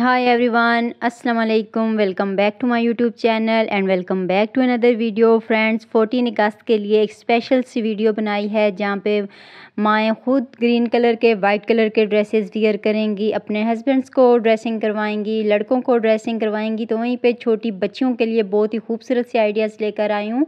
हाय everyone अस्सलाम वालेकुम welcome back to my YouTube channel and welcome back to another video friends fourteen अगस्त के लिए एक स्पेशल सी वीडियो बनाई है जहाँ पे माएँ ख़ुद ग्रीन कलर के वाइट कलर के ड्रेसेस वियर करेंगी अपने हस्बैंड्स को ड्रेसिंग करवाएंगी लड़कों को ड्रेसिंग करवाएंगी तो वहीं पर छोटी बच्चियों के लिए बहुत ही खूबसूरत से आइडियाज़ लेकर आई हूँ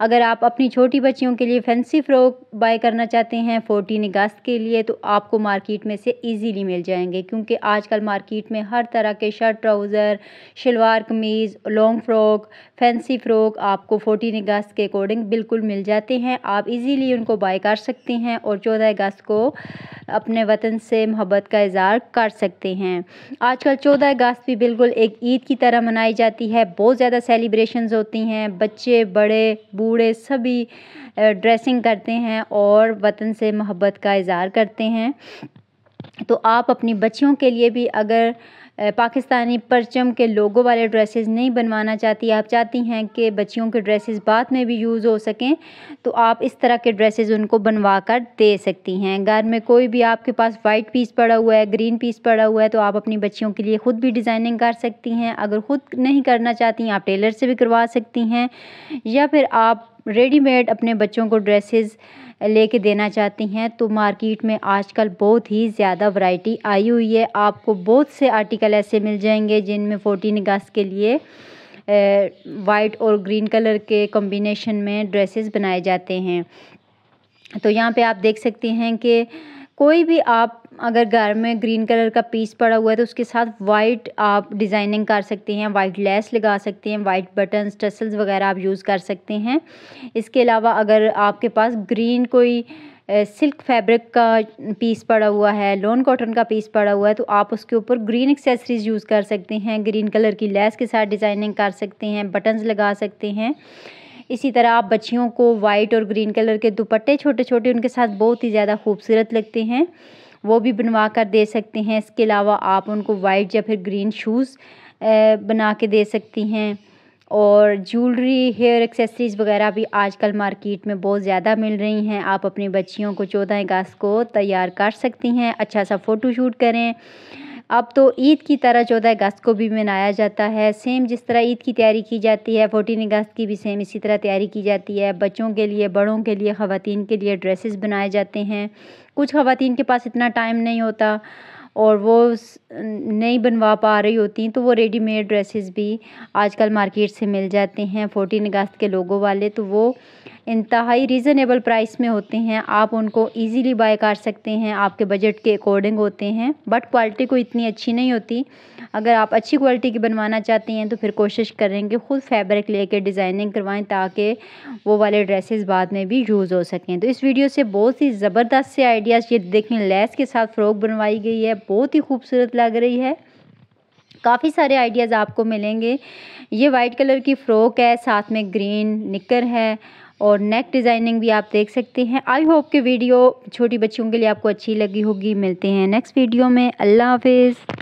अगर आप अपनी छोटी बच्चियों के लिए फैंसी फ्रॉक बाय करना चाहते हैं फोर्टीन अगस्त के लिए तो आपको मार्केट में से ईजीली मिल जाएंगे क्योंकि आजकल मार्केट में हर तरह के शर्ट ट्राउज़र शलवार कमीज़ लॉन्ग फ़्रॉक फैंसी फ़्रॉक आपको फोर्टीन अगस्त के अकॉर्डिंग बिल्कुल मिल जाते हैं आप ईज़िली उनको बाय कर सकते हैं और चौदह अगस्त को अपने वतन से मोहब्बत का इजहार कर सकते हैं आजकल चौदह अगस्त भी बिल्कुल एक ईद की तरह मनाई जाती है बहुत ज़्यादा सेलिब्रेशंस होती हैं बच्चे बड़े बूढ़े सभी ड्रेसिंग करते हैं और वतन से मोहब्बत का इजहार करते हैं तो आप अपनी बच्चियों के लिए भी अगर पाकिस्तानी परचम के लोगों वाले ड्रेसेस नहीं बनवाना चाहती आप चाहती हैं कि बच्चियों के ड्रेसेस बाद में भी यूज़ हो सकें तो आप इस तरह के ड्रेसेस उनको बनवा कर दे सकती हैं घर में कोई भी आपके पास वाइट पीस पड़ा हुआ है ग्रीन पीस पड़ा हुआ है तो आप अपनी बच्चियों के लिए ख़ुद भी डिज़ाइनिंग कर सकती हैं अगर ख़ुद नहीं करना चाहती आप टेलर से भी करवा सकती हैं या फिर आप रेडीमेड अपने बच्चों को ड्रेसेस लेके देना चाहती हैं तो मार्केट में आजकल बहुत ही ज़्यादा वैरायटी आई हुई है आपको बहुत से आर्टिकल ऐसे मिल जाएंगे जिनमें फ़ोर्टीन अगस्त के लिए वाइट और ग्रीन कलर के कॉम्बिनेशन में ड्रेसेस बनाए जाते हैं तो यहाँ पे आप देख सकते हैं कि कोई भी आप अगर घर में ग्रीन कलर का पीस पड़ा हुआ है तो उसके साथ वाइट आप डिज़ाइनिंग कर सकते हैं वाइट लेस लगा सकते हैं वाइट बटन टसल्स वगैरह आप यूज़ कर सकते हैं इसके अलावा अगर आपके पास ग्रीन कोई सिल्क फैब्रिक का पीस पड़ा हुआ है लॉन कॉटन का पीस पड़ा हुआ है तो आप उसके ऊपर ग्रीन एक्सेसरीज यूज़ कर सकते हैं ग्रीन कलर की लेस के साथ डिज़ाइनिंग कर सकते हैं बटन्स लगा सकते हैं इसी तरह आप बच्चियों को वाइट और ग्रीन कलर के दुपट्टे छोटे छोटे उनके साथ बहुत ही ज़्यादा खूबसूरत लगते हैं वो भी बनवा कर दे सकते हैं इसके अलावा आप उनको वाइट या फिर ग्रीन शूज़ बना के दे सकती हैं और ज्वेलरी हेयर एक्सेसरीज़ वगैरह भी आजकल मार्केट में बहुत ज़्यादा मिल रही हैं आप अपनी बच्चियों को चौदह अगस्त को तैयार कर सकती हैं अच्छा सा फ़ोटो शूट करें अब तो ईद की तरह चौदह अगस्त को भी मनाया जाता है सेम जिस तरह ईद की तैयारी की जाती है फोर्टीन अगस्त की भी सेम इसी तरह तैयारी की जाती है बच्चों के लिए बड़ों के लिए ख़वान के लिए ड्रेसेस बनाए जाते हैं कुछ ख़वान के पास इतना टाइम नहीं होता और वो नहीं बनवा पा रही होती तो वो रेडीमेड ड्रेसेस भी आजकल मार्केट से मिल जाते हैं फोटीन अगस्त के लोगों वाले तो वो इंतहाई रीज़नेबल प्राइस में होते हैं आप उनको ईज़िली बाय कर सकते हैं आपके बजट के अकॉर्डिंग होते हैं बट क्वालिटी को इतनी अच्छी नहीं होती अगर आप अच्छी क्वालिटी की बनवाना चाहते हैं तो फिर कोशिश करें कि ख़ुद फैब्रिक लेके डिज़ाइनिंग करवाएं ताकि वो वाले ड्रेसेस बाद में भी यूज़ हो सकें तो इस वीडियो से बहुत ही ज़बरदस्त से आइडियाज़ ये देखें लेस के साथ फ़्रॉक बनवाई गई है बहुत ही खूबसूरत लग रही है काफ़ी सारे आइडियाज़ आपको मिलेंगे ये वाइट कलर की फ़्रॉक है साथ में ग्रीन निकर है और नेक डिज़ाइनिंग भी आप देख सकते हैं आई होप कि वीडियो छोटी बच्चियों के लिए आपको अच्छी लगी होगी मिलते हैं नेक्स्ट वीडियो में अल्लाह हाफिज़